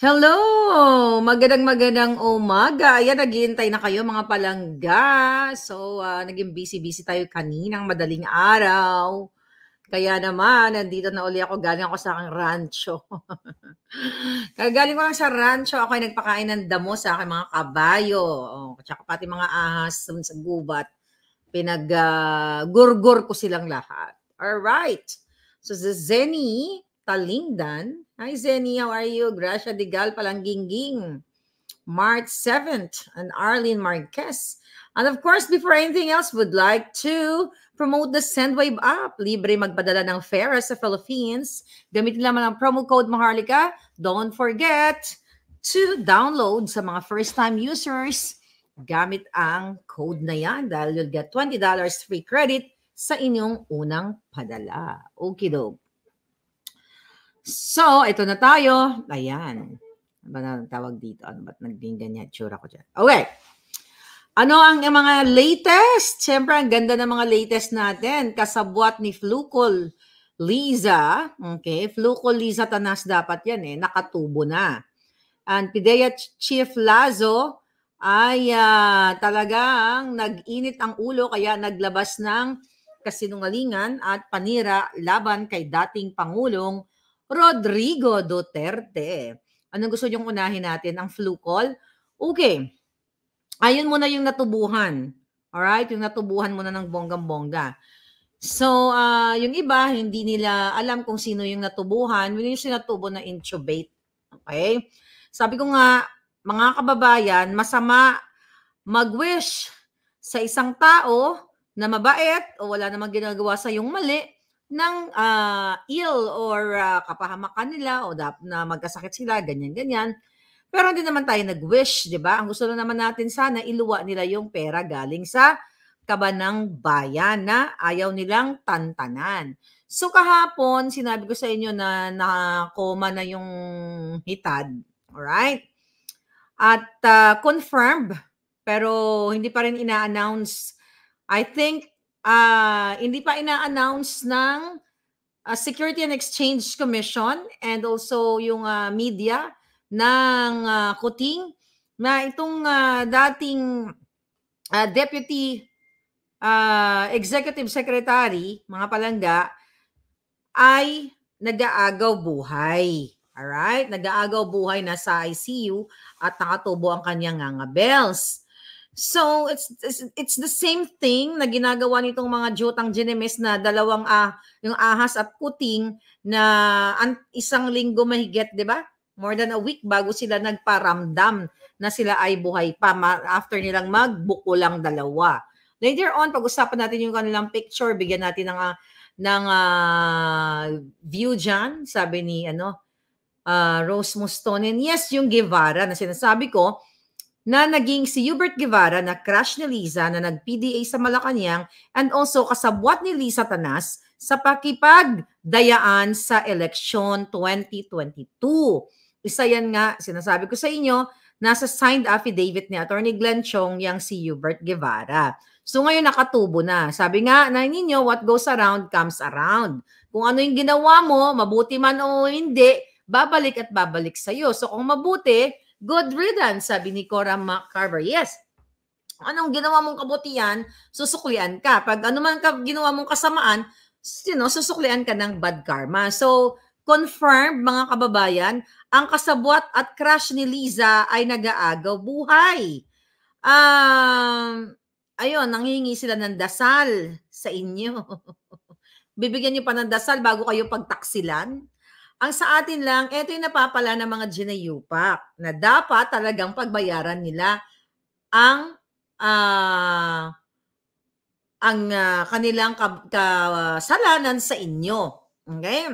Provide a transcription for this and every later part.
Hello! Magandang magandang umaga. Ayan, naghihintay na kayo mga palangga. So, uh, naging busy-busy tayo kaninang madaling araw. Kaya naman, nandito na uli ako. Galing ako sa aking rancho. Kagaling ko lang sa rancho. Ako ay nagpakain ng damo sa aking mga kabayo. Oh, tsaka pati mga ahas sa gubat. Pinag-gurgur uh, ko silang lahat. Alright. So, si Zenny Talingdan, Hi, Zenny. How are you? Gracia de Digal Palangginging. March 7th, and Arlene Marquez. And of course, before anything else, would like to promote the Sendwave app. Libre magpadala ng fera sa Philippines. Gamitin lamang ang promo code Maharlika. Don't forget to download sa mga first-time users gamit ang code na yan dahil you'll get $20 free credit sa inyong unang padala. Okie doke. So, ito na tayo. Ayan. Ano ba na tawag dito? Ano ba't naging ganyan tsura ko dyan? Okay. Ano ang mga latest? Siyempre, ang ganda ng mga latest natin. Kasabwat ni Flukol Liza. Okay, Flukol Liza Tanas dapat yan eh. Nakatubo na. And Pidea Chief Lazo ay uh, talagang nag-init ang ulo kaya naglabas ng kasinungalingan at panira laban kay dating Pangulong Rodrigo Duterte. Anong gusto niyong unahin natin? Ang flu call? Okay. Ayun muna yung natubuhan. Alright? Yung natubuhan muna ng bonggang-bongga. So, uh, yung iba, hindi nila alam kung sino yung natubuhan. Yun yung sinatubo na intubate. Okay? Sabi ko nga, mga kababayan, masama mag-wish sa isang tao na mabait o wala namang ginagawa sa yung mali ng uh, ill or uh, kapahamakan nila o dap na magkasakit sila, ganyan-ganyan. Pero hindi naman tayo nag-wish, di ba? Ang gusto na naman natin sana, iluwa nila yung pera galing sa kaba ng bayan na ayaw nilang tantanan. So kahapon, sinabi ko sa inyo na nakoma na yung hitad. Alright? At uh, confirmed, pero hindi pa rin ina-announce. I think uh, hindi pa ina-announce ng uh, Security and Exchange Commission and also yung uh, media ng uh, Kuting na itong uh, dating uh, Deputy uh, Executive Secretary, mga palangga, ay nag-aagaw buhay. Alright? Nag-aagaw buhay na sa ICU at nakatubo ang kanyang bells. So it's, it's it's the same thing na ginagawa nitong mga Jotang ginemes na dalawang ah, yung ahas at kuting na an, isang linggo mahigit, 'di ba? More than a week bago sila nagparamdam na sila ay buhay pa ma, after nilang magbuko lang dalawa. Later on, pag-usapan natin yung kanilang picture, bigyan natin ng ah, ng uh, view diyan, sabi ni ano uh, Rose Mustonen. Yes, yung Guevara na sinasabi ko, na naging si Hubert Guevara na crush ni Liza na nag-PDA sa Malacanang and also kasabwat ni Liza Tanas sa pakipagdayaan sa election 2022. Isa yan nga, sinasabi ko sa inyo, nasa signed affidavit ni Attorney Glenn Chong yang si Hubert Guevara. So ngayon nakatubo na. Sabi nga na ninyo, what goes around comes around. Kung ano yung ginawa mo, mabuti man o hindi, babalik at babalik sa'yo. So kung mabuti, Good riddance, sabi ni Cora McCarver. Yes, anong ginawa mong kabutihan, susuklian ka. Pag anuman ka, ginawa mong kasamaan, you know, susuklian ka ng bad karma. So, confirmed mga kababayan, ang kasabwat at crush ni Liza ay nag-aagaw buhay. Um, ayun, nanghingi sila ng dasal sa inyo. Bibigyan niyo pa ng dasal bago kayo pagtaksilan. Ang sa atin lang, ito yung napapala ng mga ginayupak na dapat talagang pagbayaran nila ang uh, ang uh, kanilang kasalanan sa inyo. Okay?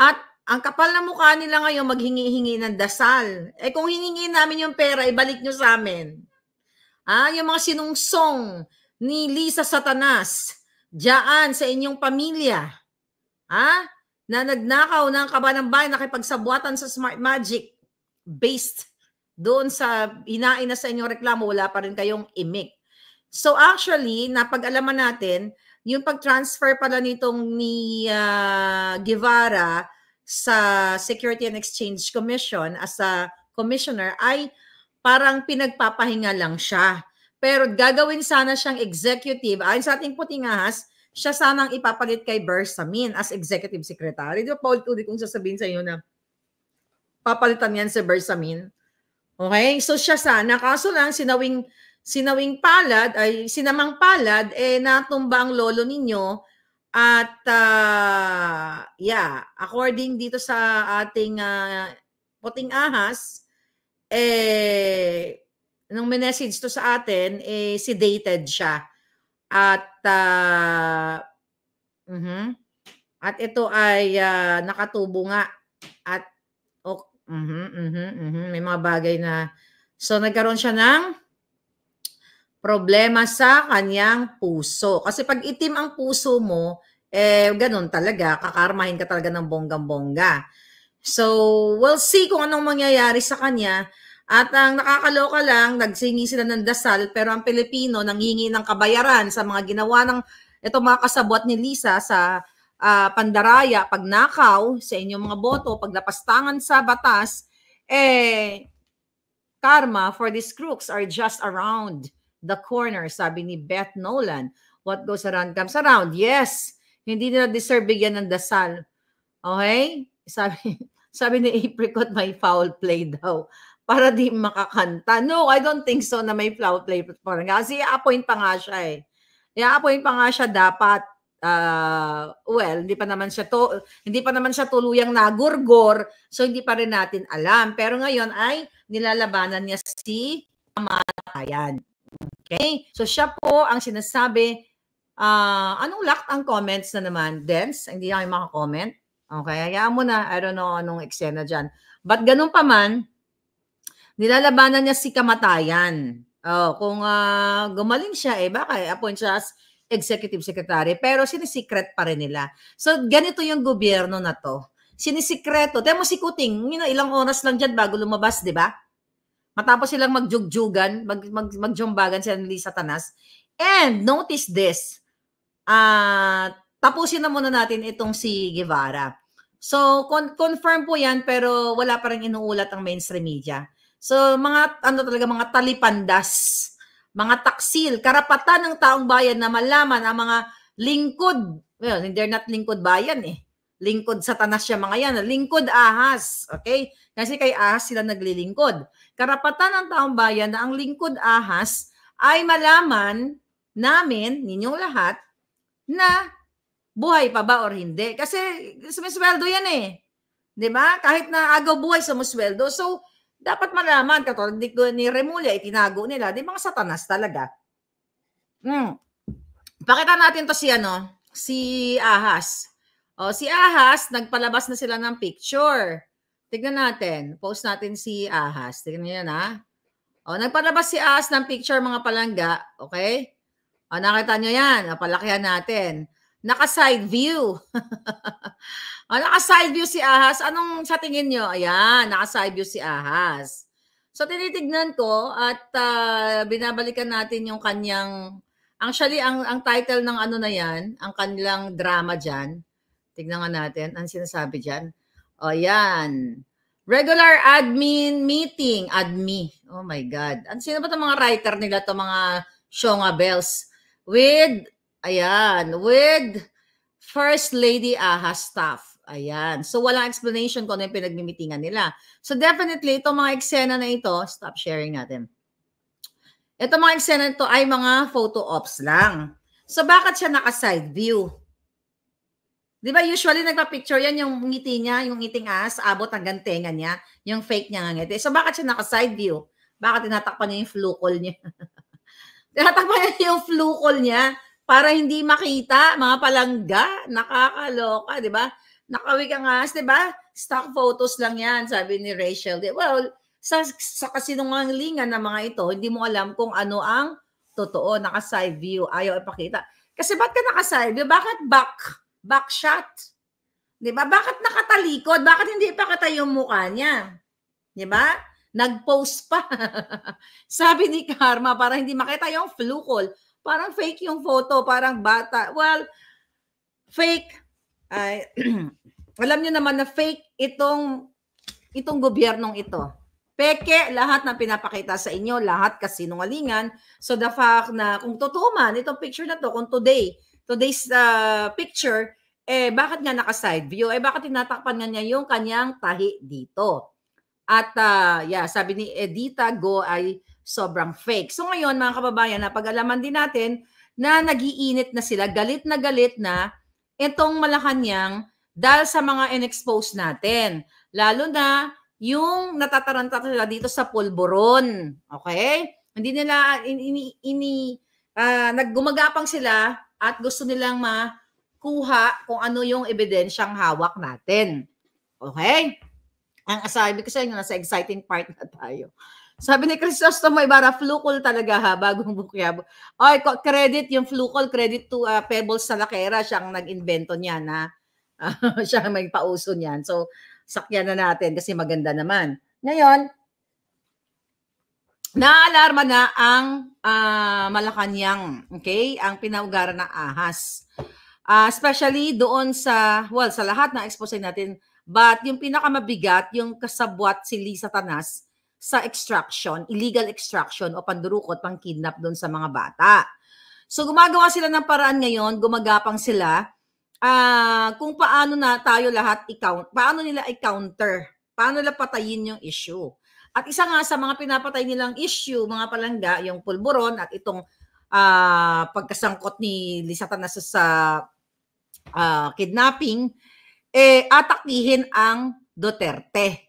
At ang kapal na mukha nila ngayon maghingi-hingi ng dasal. Eh kung hiningi namin yung pera, ibalik nyo sa amin. Ah, yung mga sinungsong ni Lisa Satanas, diyan sa inyong pamilya. Ah, na nagnakaw ng kabanang bayan nakipagsabwatan sa Smart Magic based doon sa inain na sa inyong reklamo, wala pa rin kayong imik. So actually, napag-alaman natin, yung pag-transfer pala nitong ni uh, Guevara sa Security and Exchange Commission as a commissioner ay parang pinagpapahinga lang siya. Pero gagawin sana siyang executive, ayon sa ating putingahas, siya sanang ipapalit kay Bersamin as executive secretary. Di ba, Paul, ulit kong sasabihin sa inyo na papalitan yan si Bersamin. Okay? So siya sana. Kaso lang, sinawing, sinawing palad, ay sinamang palad, eh natumba ang lolo ninyo. At uh, yeah, according dito sa ating uh, puting ahas, eh, nung minessage to sa atin, eh, sedated siya at uh, mm-hmm. At ito ay uh, nakatubo nga at oh, mm-hmm, mm-hmm, mm-hmm, may mga bagay na so nagkaroon siya ng problema sa kanyang puso. Kasi pag itim ang puso mo, eh ganun talaga, kakarmahin ka talaga ng bonggang-bongga. So, we'll see kung anong mangyayari sa kanya. At ang nakakaloka lang, nagsingi sila ng dasal, pero ang Pilipino nangingi ng kabayaran sa mga ginawa ng ito mga kasabwat ni Lisa sa uh, pandaraya, pagnakaw sa inyong mga boto, paglapastangan sa batas, eh, karma for these crooks are just around the corner, sabi ni Beth Nolan. What goes around comes around. Yes, hindi nila deserve bigyan ng dasal. Okay? Sabi, sabi ni Apricot, may foul play daw para di makakanta. No, I don't think so na may flower play platform. Kasi appoint pa nga siya eh. I-appoint pa nga siya dapat uh, well, hindi pa naman siya to, hindi pa naman siya tuluyang nagurgor, so hindi pa rin natin alam. Pero ngayon ay nilalabanan niya si kamatayan. Okay? So siya po ang sinasabi, uh, anong lacked ang comments na naman? Dense? Hindi ako comment? Okay, hayaan mo na. I don't know anong eksena dyan. But ganun pa man, Nilalabanan niya si kamatayan. Oh, kung uh, gumaling siya, eh baka eh, appoint siya as executive secretary. Pero sinisikret pa rin nila. So, ganito yung gobyerno na to. Sinisikreto. mo si Kuting, you know, ilang oras lang dyan bago lumabas, di ba? Matapos silang magjugjugan, mag, mag, magjombagan sila ni Tanas. And notice this. Uh, tapusin na muna natin itong si Guevara. So, con- confirm po yan pero wala pa rin inuulat ang mainstream media. So mga ano talaga mga talipandas, mga taksil, karapatan ng taong bayan na malaman ang mga lingkod. Well, they're not lingkod bayan eh. Lingkod satanas siya mga yan. Lingkod ahas. Okay? Kasi kay ahas sila naglilingkod. Karapatan ng taong bayan na ang lingkod ahas ay malaman namin, ninyong lahat, na buhay pa ba or hindi. Kasi sumisweldo yan eh. Di ba? Kahit na agaw buhay, sumusweldo. So, dapat malaman, ko ni Remulla, itinago nila, di mga satanas talaga. Hmm. Pakita natin to si ano, si Ahas. O, si Ahas, nagpalabas na sila ng picture. Tignan natin. Post natin si Ahas. Tignan niyo na. O, nagpalabas si Ahas ng picture mga palangga. Okay? O, nakita niyo yan. Palakihan natin. Naka-side view. oh, naka-side view si Ahas. Anong sa tingin nyo? Ayan, naka-side view si Ahas. So tinitignan ko at uh, binabalikan natin yung kanyang actually ang ang title ng ano na 'yan, ang kanilang drama diyan. Tignan nga natin ang sinasabi diyan. Oh, yan. Regular admin meeting, admi. Oh my god. Ang sino ba 'tong mga writer nila 'to mga Shonga Bells with Ayan, with First Lady AHA staff. Ayan. So, walang explanation kung ano yung pinagmimitingan nila. So, definitely, itong mga eksena na ito, stop sharing natin. Itong mga eksena na ito ay mga photo ops lang. So, bakit siya naka-side view? Di ba usually nagpa-picture yan yung ngiti niya, yung ngiting as, abot hanggang tenga niya, yung fake niya ng ngiti. So bakit siya naka-side view? Bakit tinatakpan niya yung flucol niya? tinatakpan niya yung flucol niya para hindi makita mga palangga, nakakaloka, 'di ba? Nakawi nga, 'di ba? Stock photos lang 'yan, sabi ni Rachel. Well, sa, sa kasinungalingan ng mga ito, hindi mo alam kung ano ang totoo, naka-side view, ayaw ipakita. Kasi bakit ka naka-side view? Bakit back? Back shot? Di ba? Bakit nakatalikod? Bakit hindi ipakita yung mukha niya? Di ba? Nag-post pa. Sabi ni Karma, para hindi makita yung flukol parang fake yung photo, parang bata. Well, fake. Ay, alam niyo naman na fake itong itong gobyernong ito. Peke, lahat na pinapakita sa inyo, lahat kasinungalingan. So the fact na kung totoo man, itong picture na to, kung today, today's uh, picture, eh bakit nga naka-side view? Eh bakit tinatakpan nga niya yung kanyang tahi dito? At uh, yeah, sabi ni Edita Go ay sobrang fake. So ngayon mga kababayan, napag-alaman din natin na nagiinit na sila, galit na galit na itong Malacanang dahil sa mga inexpose natin. Lalo na yung natataranta sila dito sa pulburon. Okay? Hindi nila ini, ini uh, ah, naggumagapang sila at gusto nilang makuha kung ano yung ebidensyang hawak natin. Okay? Ang asabi ko sa inyo, nasa exciting part na tayo. Sabi ni may bara flukol talaga ha, bagong bukyab. Oy, credit yung flukol, credit to uh, Pebbles Salakera, siyang nag-invento niyan ha. Uh, siya may pauso niyan. So, sakyan na natin kasi maganda naman. Ngayon, naalarma na ang uh, Malacanang, okay? Ang pinaugaran na ahas. Uh, especially doon sa, well, sa lahat na expose natin, but yung pinakamabigat, yung kasabwat si Lisa Tanas, sa extraction, illegal extraction o pandurukot, pangkidnap doon sa mga bata. So gumagawa sila ng paraan ngayon, gumagapang sila uh, kung paano na tayo lahat i-count, paano nila i-counter, paano nila patayin yung issue. At isa nga sa mga pinapatay nilang issue, mga palangga, yung pulburon at itong uh, pagkasangkot ni Lisata na sa uh, kidnapping, eh, atakihin ang Duterte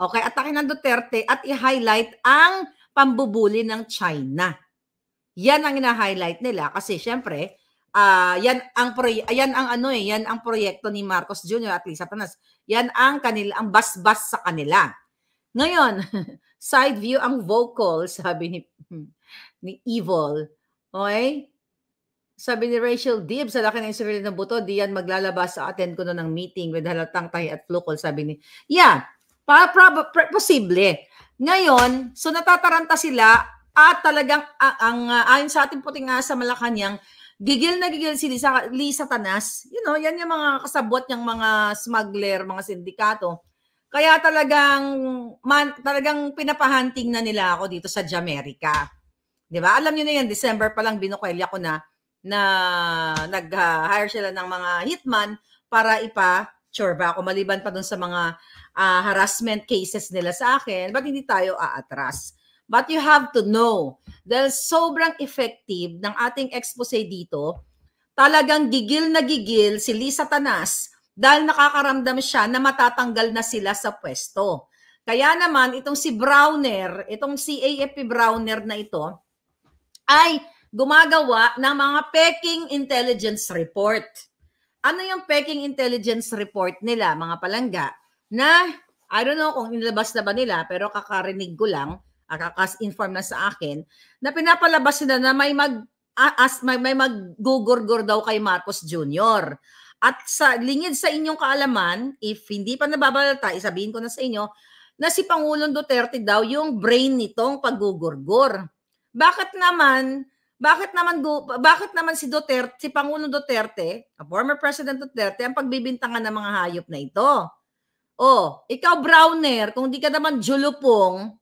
okay, atakin ng Duterte at i-highlight ang pambubuli ng China. Yan ang ina-highlight nila kasi syempre, uh, yan ang ayan ang ano eh, yan ang proyekto ni Marcos Jr. at Lisa Tanas. Yan ang kanila ang basbas sa kanila. Ngayon, side view ang vocal, sabi ni ni Evil. Okay? Sabi ni Rachel Dib, sa laki ng severity ng buto, di yan maglalabas sa attend ko no ng meeting with halatang tahi at flukol, sabi ni. Yeah, pa, prob, pra, posible. Ngayon, so natataranta sila at talagang ang, ang uh, ayon sa ating puting nga sa Malacanang, gigil na gigil si Lisa, Lisa Tanas. You know, yan yung mga kasabwat niyang mga smuggler, mga sindikato. Kaya talagang man, talagang pinapahunting na nila ako dito sa Jamaica. 'Di ba? Alam niyo na yan, December pa lang binukwelya ko na na nag-hire uh, sila ng mga hitman para ipa chorba ako maliban pa doon sa mga uh, harassment cases nila sa akin, ba't hindi tayo aatras? But you have to know, dahil sobrang effective ng ating expose dito, talagang gigil na gigil si Lisa Tanas dahil nakakaramdam siya na matatanggal na sila sa pwesto. Kaya naman, itong si Browner, itong si AFP Browner na ito, ay gumagawa ng mga peking intelligence report. Ano yung peking intelligence report nila, mga palangga? na I don't know kung inilabas na ba nila pero kakarinig ko lang ah, kakas-inform na sa akin na pinapalabas sila na may mag ah, as may, may maggugurgur daw kay Marcos Jr. At sa lingid sa inyong kaalaman, if hindi pa nababalata, isabihin ko na sa inyo na si Pangulong Duterte daw yung brain nitong paggugurgur. Bakit naman bakit naman bakit naman si Duterte, si Pangulong Duterte, former President Duterte ang pagbibintangan ng mga hayop na ito? Oh, ikaw browner, kung di ka naman julupong,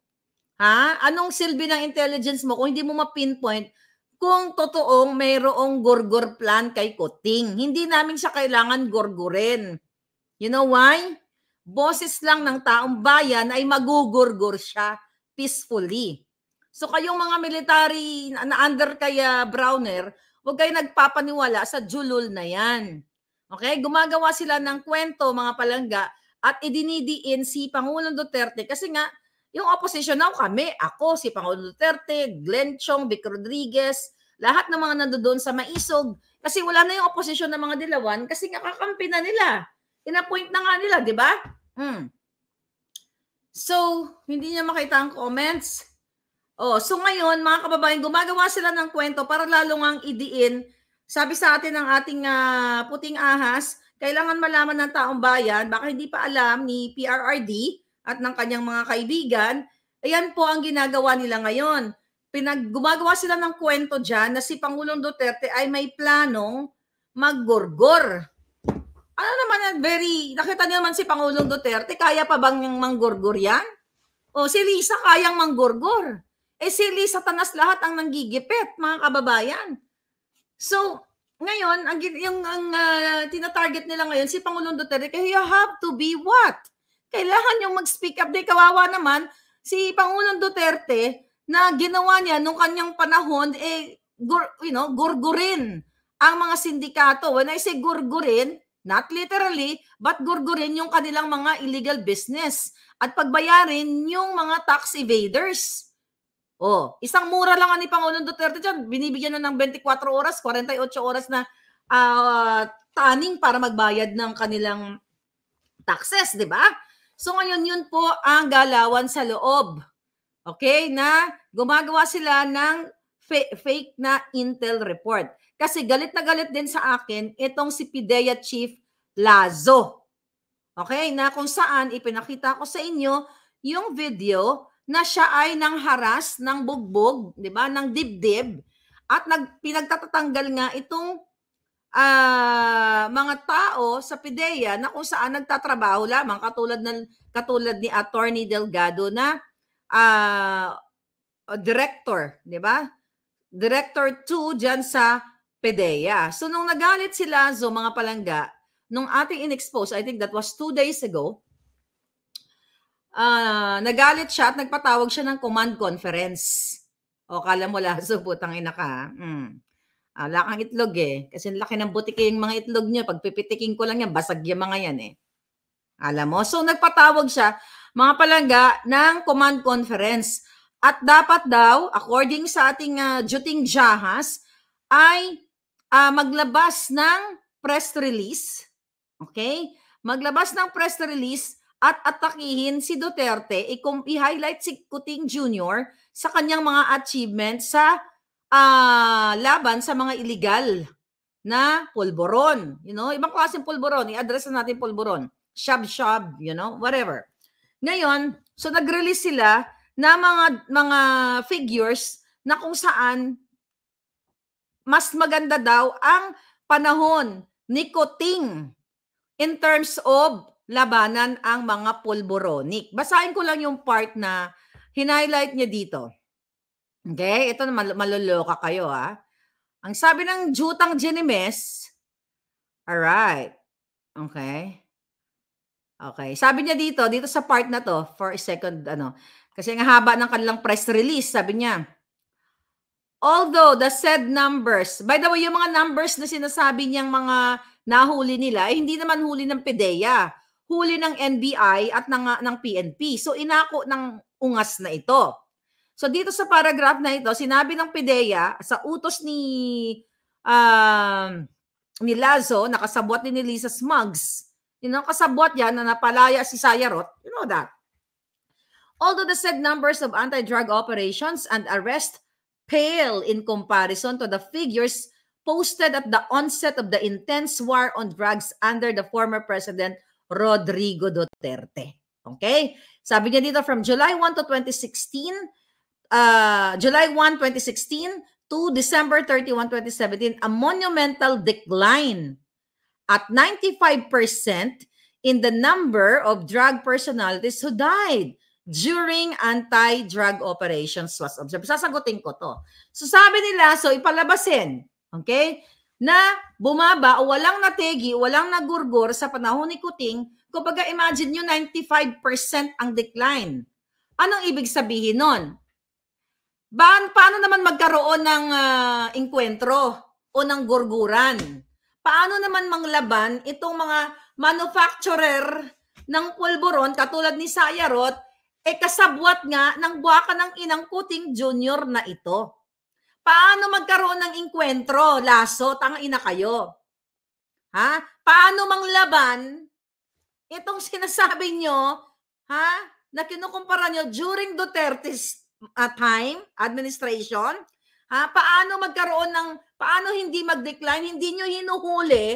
ha? Anong silbi ng intelligence mo kung hindi mo ma-pinpoint kung totoong mayroong gorgor plan kay Kuting? Hindi namin siya kailangan gorgorin. You know why? Boses lang ng taong bayan ay magugurgor siya peacefully. So kayong mga military na under kaya ah, Browner, huwag kayo nagpapaniwala sa julul na yan. Okay? Gumagawa sila ng kwento, mga palangga, at idinidiin si Pangulong Duterte kasi nga yung opposition now kami, ako, si Pangulong Duterte, Glenn Chong, Vic Rodriguez, lahat ng mga nandoon sa Maisog kasi wala na yung opposition ng mga dilawan kasi nga kakampi na nila. Inappoint na nga nila, di ba? Mm. So, hindi niya makita ang comments. Oh, so ngayon, mga kababayan, gumagawa sila ng kwento para lalo ngang idiin. Sabi sa atin ng ating uh, puting ahas, kailangan malaman ng taong bayan, baka hindi pa alam ni PRRD at ng kanyang mga kaibigan, ayan po ang ginagawa nila ngayon. Pinag gumagawa sila ng kwento diyan na si Pangulong Duterte ay may planong maggorgor. Ano naman very, nakita niyo naman si Pangulong Duterte, kaya pa bang yung manggorgor yan? O si Lisa kayang manggorgor. Eh si Lisa tanas lahat ang nanggigipit, mga kababayan. So, ngayon, ang, yung ang uh, tinatarget nila ngayon, si Pangulong Duterte, you have to be what? Kailangan yung mag-speak up. Di kawawa naman, si Pangulong Duterte, na ginawa niya nung kanyang panahon, eh, gur, you know, gurgurin ang mga sindikato. When I say gurgurin, not literally, but gurgurin yung kanilang mga illegal business at pagbayarin yung mga tax evaders. Oh, isang mura lang ni Pangulong Duterte diyan, binibigyan na ng 24 oras, 48 oras na uh, taning para magbayad ng kanilang taxes, 'di ba? So ngayon 'yun po ang galawan sa loob. Okay, na gumagawa sila ng fa- fake na intel report. Kasi galit na galit din sa akin itong si Pidea Chief Lazo. Okay, na kung saan ipinakita ko sa inyo yung video na siya ay haras ng bugbog, 'di ba, ng dibdib at nagpinagtatatanggal nga itong uh, mga tao sa PIDEA na kung saan nagtatrabaho lamang katulad ng katulad ni Attorney Delgado na uh, director, 'di ba? Director 2 diyan sa PIDEA. So nung nagalit si Lazo mga palangga, nung ating inexpose, I think that was two days ago, uh, nagalit siya at nagpatawag siya ng command conference. O, kala mo laso, butang ina ka. Mm. Wala kang itlog eh. Kasi laki ng butiki eh, yung mga itlog niya. Pagpipitiking ko lang yan, basag yung mga yan eh. Alam mo? So, nagpatawag siya, mga palangga, ng command conference. At dapat daw, according sa ating uh, ah, Juting Jahas, ay uh, maglabas ng press release. Okay? Maglabas ng press release at atakihin si Duterte, i-highlight si Kuting Jr. sa kanyang mga achievements sa uh, laban sa mga illegal na pulboron. You know, ibang klaseng pulboron. I-address na natin pulboron. Shab-shab, you know, whatever. Ngayon, so nag-release sila na mga mga figures na kung saan mas maganda daw ang panahon ni Kuting in terms of labanan ang mga pulboronic. Basahin ko lang yung part na hinighlight niya dito. Okay? Ito mal maloloka kayo ha. Ang sabi ng Jutang Genimes, alright, okay, okay. Sabi niya dito, dito sa part na to, for a second, ano, kasi ang haba ng kanilang press release, sabi niya, although the said numbers, by the way, yung mga numbers na sinasabi niyang mga nahuli nila, eh, hindi naman huli ng PDEA huli ng NBI at ng, ah, ng PNP. So inako ng ungas na ito. So dito sa paragraph na ito, sinabi ng PDEA sa utos ni uh, ni Lazo, nakasabwat ni Lisa Smugs. Yun know, kasabwat yan na napalaya si Sayarot. You know that. Although the said numbers of anti-drug operations and arrest pale in comparison to the figures posted at the onset of the intense war on drugs under the former President Rodrigo Duterte. Okay? Sabi niya dito from July 1 to 2016, uh, July 1, 2016 to December 31, 2017, a monumental decline at 95% in the number of drug personalities who died during anti-drug operations was observed. Sasagutin ko to. So sabi nila, so ipalabasin. Okay? na bumaba o walang nategi, walang nagurgor sa panahon ni Kuting, kumbaga imagine nyo 95% ang decline. Anong ibig sabihin nun? Ba, paano naman magkaroon ng uh, inkwentro o ng gurguran? Paano naman manglaban itong mga manufacturer ng pulburon katulad ni Sayarot, eh kasabwat nga ng buwakan ng inang kuting junior na ito. Paano magkaroon ng inkwentro, laso, tang ina kayo? Ha? Paano manglaban itong sinasabi nyo, ha? Na kinukumpara nyo during Duterte's uh, time, administration, ha? Paano magkaroon ng, paano hindi mag-decline, hindi nyo hinuhuli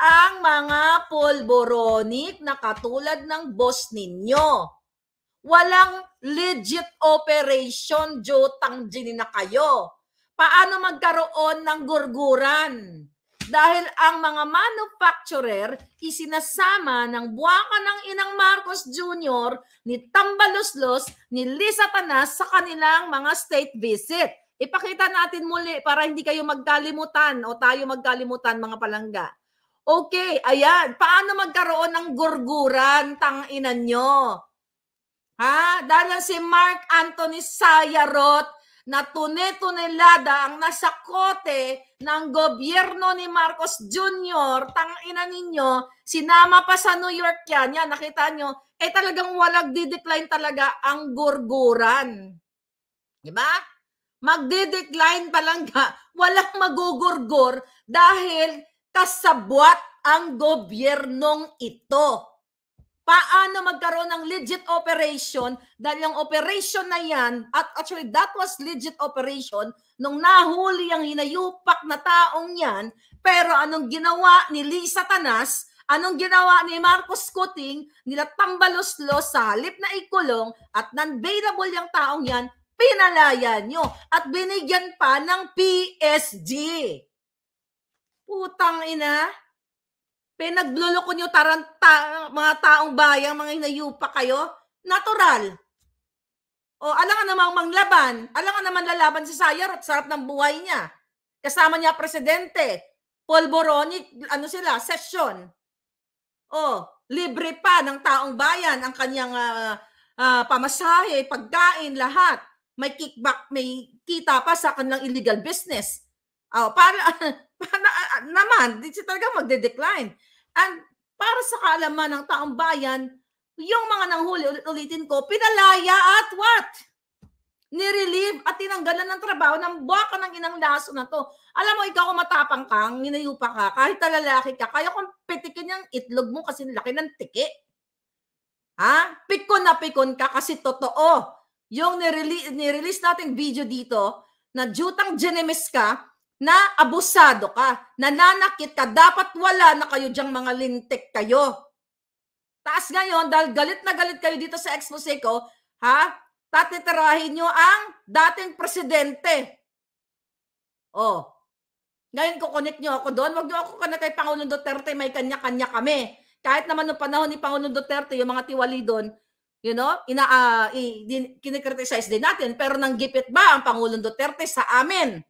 ang mga polboronic na katulad ng boss ninyo. Walang legit operation, jotang jini na kayo paano magkaroon ng gurguran. Dahil ang mga manufacturer isinasama ng buwaka ng Inang Marcos Jr., ni Tambaluslos, ni Lisa Tanas sa kanilang mga state visit. Ipakita natin muli para hindi kayo magkalimutan o tayo magkalimutan mga palangga. Okay, ayan. Paano magkaroon ng gurguran, inan nyo? Ha? Dahil si Mark Anthony Sayarot, na tune-tunelada ang nasa kote ng gobyerno ni Marcos Jr. Tang ina ninyo, sinama pa sa New York yan. Yan, nakita nyo, eh talagang walang didecline talaga ang gurguran. Di ba? lang talaga, walang magugurgur dahil kasabwat ang gobyernong ito paano magkaroon ng legit operation dahil yung operation na yan, at actually that was legit operation, nung nahuli ang hinayupak na taong yan, pero anong ginawa ni Lisa Tanas, anong ginawa ni Marcos Cuting, nila Tambaloslo sa halip na ikulong at non-bailable yung taong yan, pinalayan nyo at binigyan pa ng PSG. Putang ina. Pinagluloko nyo taranta, mga taong bayang, mga inayupa kayo. Natural. O alam ka namang manglaban. Alam ka naman lalaban si Sayar at sarap ng buhay niya. Kasama niya presidente. Paul Boroni, ano sila, session. O, libre pa ng taong bayan ang kanyang uh, uh, pamasahe, pagkain, lahat. May kickback, may kita pa sa kanilang illegal business. Oh, para, para ah, naman, di siya talaga magde-decline. And para sa kaalaman ng taong bayan, yung mga nanghuli, ulit ulitin ko, pinalaya at what? Nirelieve at tinanggalan ng trabaho ng baka ng inang laso na to. Alam mo, ikaw kung matapang ka, ninayupa ka, kahit talalaki ka, kaya kong pitikin yung itlog mo kasi laki ng tiki. Ha? Pikon na pikon ka kasi totoo. Yung nirelease, nirelease natin video dito na jutang genemis ka, na abusado ka, nananakit ka, dapat wala na kayo diyang mga lintik kayo. Taas ngayon, dahil galit na galit kayo dito sa expose ko, ha? Tatitirahin nyo ang dating presidente. Oh. Ngayon, kukunik nyo ako doon. Huwag nyo ako kanat kay Pangulong Duterte. May kanya-kanya kami. Kahit naman noong panahon ni Pangulong Duterte, yung mga tiwali doon, you know, ina, uh, i, din, kinikriticize din natin. Pero nanggipit ba ang Pangulong Duterte sa amin?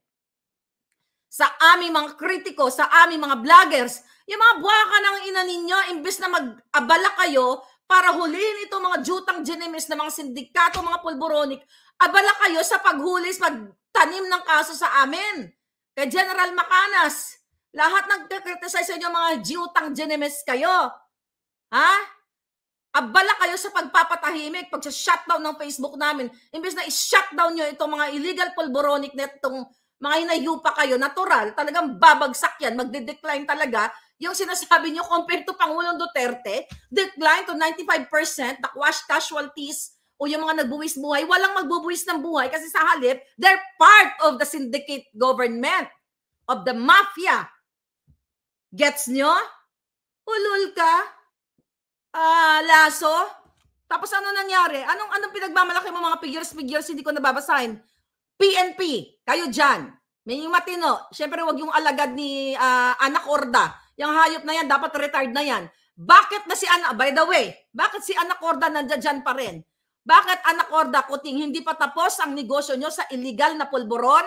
sa aming mga kritiko, sa aming mga vloggers, yung mga buwaka ng ina ninyo, imbes na mag-abala kayo para hulihin ito mga jutang genimis na mga sindikato, mga pulboronic, abala kayo sa paghulis, pagtanim ng kaso sa amin. Kay General Macanas, lahat ng kritisize nyo mga jutang genimis kayo. Ha? Abala kayo sa pagpapatahimik, pag shutdown ng Facebook namin. Imbes na i-shutdown nyo itong mga illegal pulboronic na itong makinayupa kayo, natural, talagang babagsak yan, magde-decline talaga yung sinasabi nyo compared to Pangulong Duterte, decline to 95%, the wash casualties o yung mga nagbuwis buhay, walang magbubuwis ng buhay kasi sa halip, they're part of the syndicate government, of the mafia. Gets nyo? Ulul ka? Ah, uh, laso? Tapos ano nangyari? Anong anong pinagmamalaki mo mga figures figures hindi ko nababasahin. PNP, kayo dyan. May matino. Siyempre, wag yung alagad ni uh, Anak Orda. Yung hayop na yan, dapat retired na yan. Bakit na si Anak, by the way, bakit si Anak Orda nandiyan dyan pa rin? Bakit Anak Orda, kuting, hindi pa tapos ang negosyo nyo sa illegal na pulboron?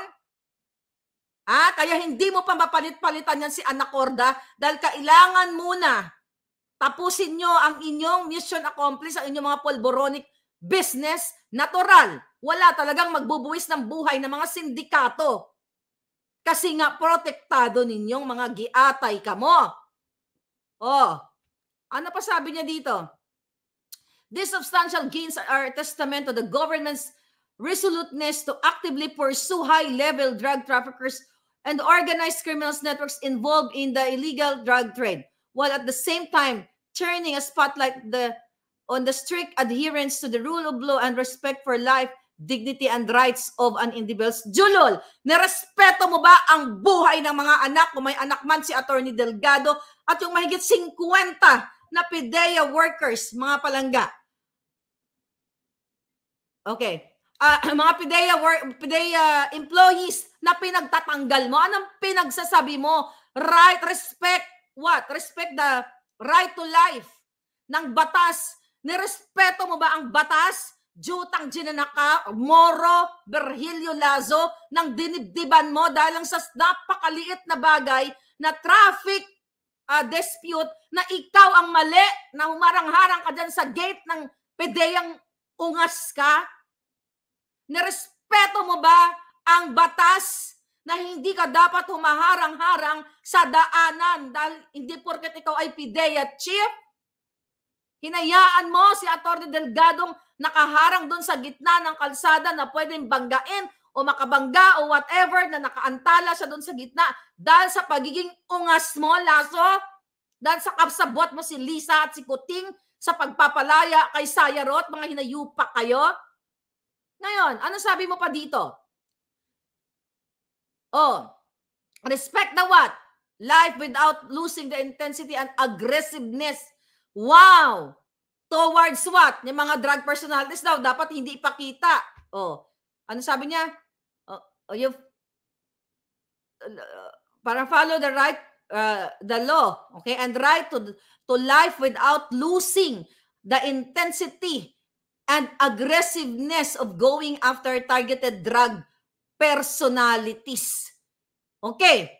Ah, kaya hindi mo pa mapalit-palitan yan si Anacorda dahil kailangan muna tapusin nyo ang inyong mission accomplished, ang inyong mga pulboronic business natural wala talagang magbubuwis ng buhay ng mga sindikato. Kasi nga protektado ninyong mga giatay kamo. Oh. Ano pa sabi niya dito? These substantial gains are a testament to the government's resoluteness to actively pursue high-level drug traffickers and organized criminals networks involved in the illegal drug trade, while at the same time turning a spotlight the, on the strict adherence to the rule of law and respect for life dignity and rights of an individual. Julol, nerespeto mo ba ang buhay ng mga anak kung may anak man si Attorney Delgado at yung mahigit 50 na PIDEA workers, mga palangga? Okay. Uh, mga PIDEA, work, PIDEA employees na pinagtatanggal mo, anong pinagsasabi mo? Right, respect, what? Respect the right to life ng batas. Nerespeto mo ba ang batas? Jutang ginanaka, Moro, Virgilio Lazo, nang dinibdiban mo dahil lang sa napakaliit na bagay na traffic uh, dispute na ikaw ang mali, na humarang-harang ka dyan sa gate ng pedeyang ungas ka? Nerespeto mo ba ang batas na hindi ka dapat humaharang-harang sa daanan dahil hindi porket ikaw ay pideya chief Hinayaan mo si Atty. Delgadong nakaharang doon sa gitna ng kalsada na pwedeng banggain o makabangga o whatever na nakaantala siya doon sa gitna dahil sa pagiging ungas mo, Laso, dahil sa kapsabot mo si Lisa at si Kuting sa pagpapalaya kay Sayarot, mga hinayupa kayo. Ngayon, ano sabi mo pa dito? Oh, respect the what? Life without losing the intensity and aggressiveness Wow! Towards what? Yung mga drug personalities daw, dapat hindi ipakita. Oh, ano sabi niya? Oh, oh you, uh, parang follow the right, uh, the law, okay? And right to, to life without losing the intensity and aggressiveness of going after targeted drug personalities. Okay.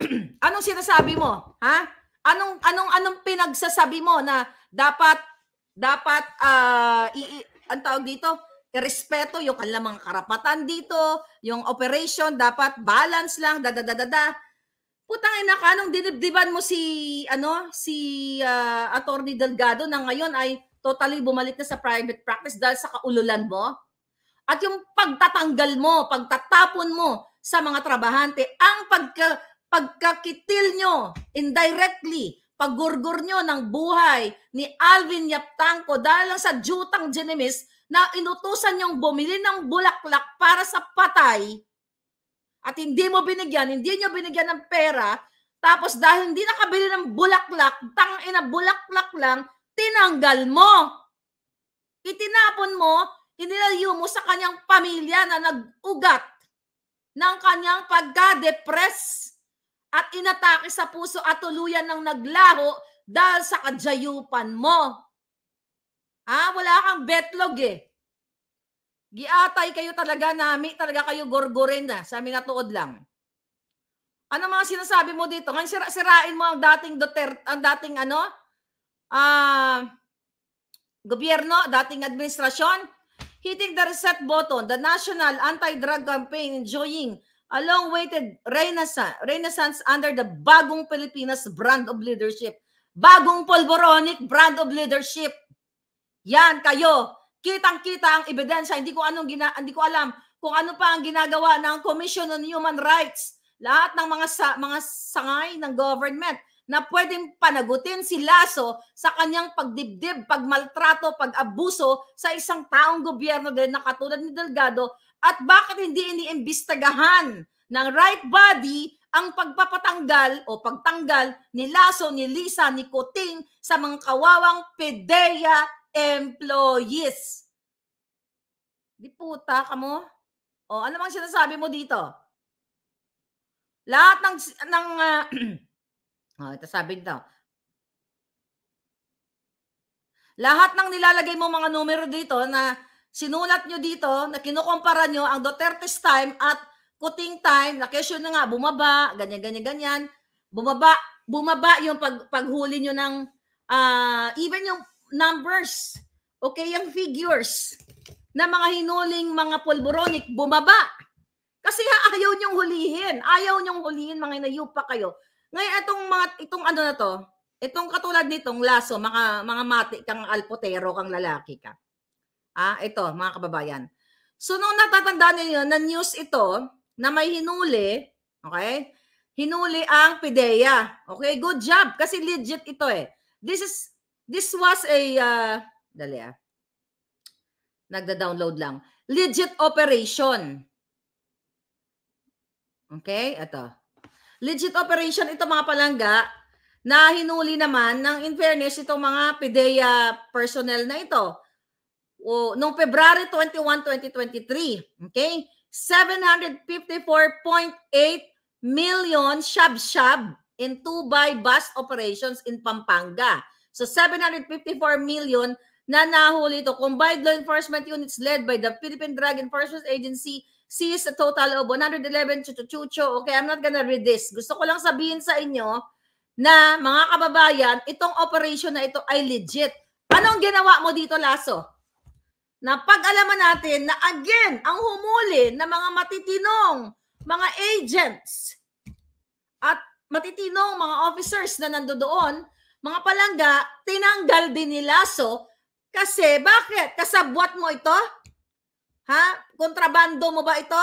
Anong sinasabi mo? Ha? Anong anong anong pinagsasabi mo na dapat dapat uh, i- ang tawag dito, respeto yung kanilang karapatan dito, yung operation dapat balance lang, da da da da. Putang ina, kanong dinibdiban mo si ano si uh, ah, Attorney Delgado na ngayon ay totally bumalik na sa private practice dahil sa kaululan mo? At yung pagtatanggal mo, pagtatapon mo sa mga trabahante, ang pagka pagkakitil nyo indirectly, paggurgur nyo ng buhay ni Alvin Yaptanko dahil lang sa jutang genemis na inutusan yung bumili ng bulaklak para sa patay at hindi mo binigyan, hindi nyo binigyan ng pera, tapos dahil hindi nakabili ng bulaklak, tang ina bulaklak lang, tinanggal mo. Itinapon mo, inilayo mo sa kanyang pamilya na nag-ugat ng kanyang pagka-depress at inatake sa puso at tuluyan ng naglaho dahil sa kadyayupan mo. Ha? wala kang betlog eh. Giatay kayo talaga nami, talaga kayo gorgorin na. Ah. Sa aming natuod lang. Ano mga sinasabi mo dito? Ngayon sira sirain mo ang dating Duterte, ang dating ano? Ah, uh, gobyerno, dating administrasyon, hitting the reset button, the national anti-drug campaign enjoying a long-awaited renaissance, renaissance under the bagong Pilipinas brand of leadership. Bagong polboronic brand of leadership. Yan kayo. Kitang-kita ang ebidensya. Hindi ko anong gina, hindi ko alam kung ano pa ang ginagawa ng Commission on Human Rights. Lahat ng mga sa, mga sangay ng government na pwedeng panagutin si Lasso sa kanyang pagdibdib, pagmaltrato, pag-abuso sa isang taong gobyerno din na katulad ni Delgado at bakit hindi iniimbestagahan ng right body ang pagpapatanggal o pagtanggal ni Laso, ni Lisa, ni Kuting sa mga kawawang PDEA employees. Di puta ka mo? O ano bang sinasabi mo dito? Lahat ng ng uh, oh, ito sabi nito. Lahat ng nilalagay mo mga numero dito na sinulat nyo dito na kinukumpara nyo ang Duterte's time at kuting time, na kesyo na nga, bumaba, ganyan, ganyan, ganyan. Bumaba, bumaba yung pag, paghuli nyo ng, uh, even yung numbers, okay, yung figures na mga hinuling mga polboronic, bumaba. Kasi ha, ayaw niyong hulihin. Ayaw niyong hulihin, mga inayupa kayo. Ngayon, itong, mga, itong ano na to, itong katulad nitong laso, mga, mga mati kang alpotero, kang lalaki ka Ah, ito, mga kababayan. So, nung natatandaan ninyo na news ito, na may hinuli, okay? Hinuli ang PIDEA. Okay, good job. Kasi legit ito eh. This is, this was a, uh, dali ah. Nagda-download lang. Legit operation. Okay, ito. Legit operation ito mga palangga na hinuli naman ng in fairness itong mga PIDEA personnel na ito o, noong February 21, 2023, okay? 754.8 million shab-shab in two-by bus operations in Pampanga. So 754 million na nahuli ito. Combined law enforcement units led by the Philippine Drug Enforcement Agency seized a total of 111 chuchucho. Okay, I'm not gonna read this. Gusto ko lang sabihin sa inyo na mga kababayan, itong operation na ito ay legit. Anong ginawa mo dito, Laso? na pag-alaman natin na again, ang humuli ng mga matitinong mga agents at matitinong mga officers na nandoon, mga palangga, tinanggal din ni Lasso kasi bakit? Kasabwat mo ito? Ha? Kontrabando mo ba ito?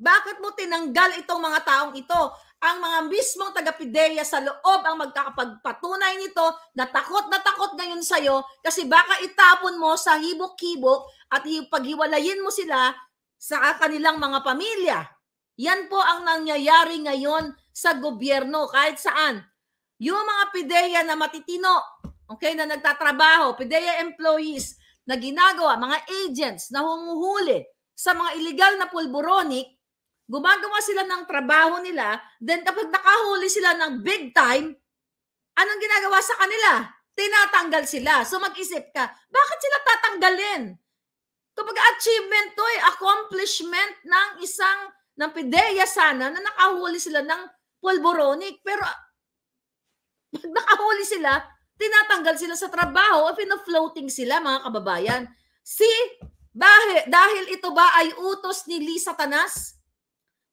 Bakit mo tinanggal itong mga taong ito? ang mga mismong taga-pideya sa loob ang magkakapagpatunay nito na takot na takot ngayon sa'yo kasi baka itapon mo sa hibok-hibok at paghiwalayin mo sila sa kanilang mga pamilya. Yan po ang nangyayari ngayon sa gobyerno kahit saan. Yung mga pideya na matitino, okay, na nagtatrabaho, pideya employees na ginagawa, mga agents na humuhuli sa mga illegal na pulboronic, gumagawa sila ng trabaho nila, then kapag nakahuli sila ng big time, anong ginagawa sa kanila? Tinatanggal sila. So mag-isip ka, bakit sila tatanggalin? Kapag achievement to, eh, accomplishment ng isang, ng pideya sana, na nakahuli sila ng polboronic. Pero pag nakahuli sila, tinatanggal sila sa trabaho at eh, pina-floating sila, mga kababayan. See, dahil, dahil ito ba ay utos ni Lisa Tanas?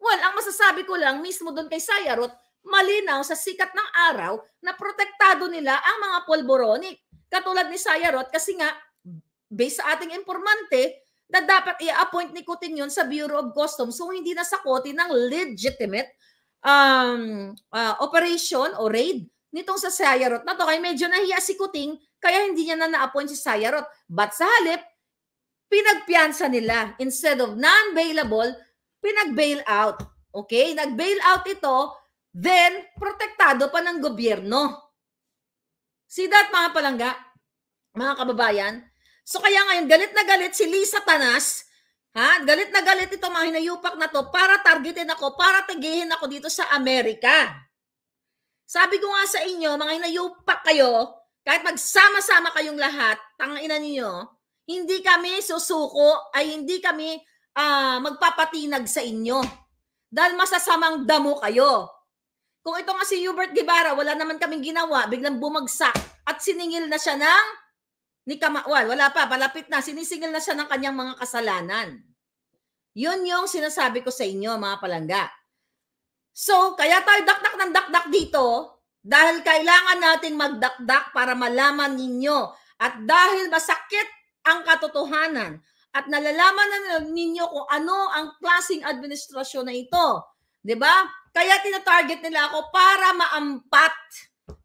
Well, ang masasabi ko lang mismo doon kay Sayarot, malinaw sa sikat ng araw na protektado nila ang mga polboronic. Katulad ni Sayarot kasi nga based sa ating informante na dapat i-appoint ni Kutin yun sa Bureau of Customs so hindi na sakotin ng legitimate um, uh, operation o raid nitong sa Sayarot na to. Kaya medyo nahiya si Kuting kaya hindi niya na na-appoint si Sayarot. But sa halip, pinagpiansa nila instead of non-bailable pinag-bail out. Okay? Nag-bail out ito, then protektado pa ng gobyerno. See that mga palangga? Mga kababayan? So kaya ngayon, galit na galit si Lisa Tanas, ha? galit na galit ito mga hinayupak na to para targetin ako, para tagihin ako dito sa Amerika. Sabi ko nga sa inyo, mga hinayupak kayo, kahit magsama-sama kayong lahat, tanginan niyo, hindi kami susuko, ay hindi kami uh, magpapatinag sa inyo. Dahil masasamang damo kayo. Kung ito nga si Hubert Guevara, wala naman kaming ginawa, biglang bumagsak at siningil na siya ng ni Kamawal. Wala pa, palapit na. Sinisingil na siya ng kanyang mga kasalanan. Yun yung sinasabi ko sa inyo, mga palangga. So, kaya tayo dakdak ng dakdak dito dahil kailangan nating magdakdak para malaman ninyo at dahil masakit ang katotohanan at nalalaman na ninyo kung ano ang klasing administrasyon na ito. 'Di ba? Kaya tina-target nila ako para maampat,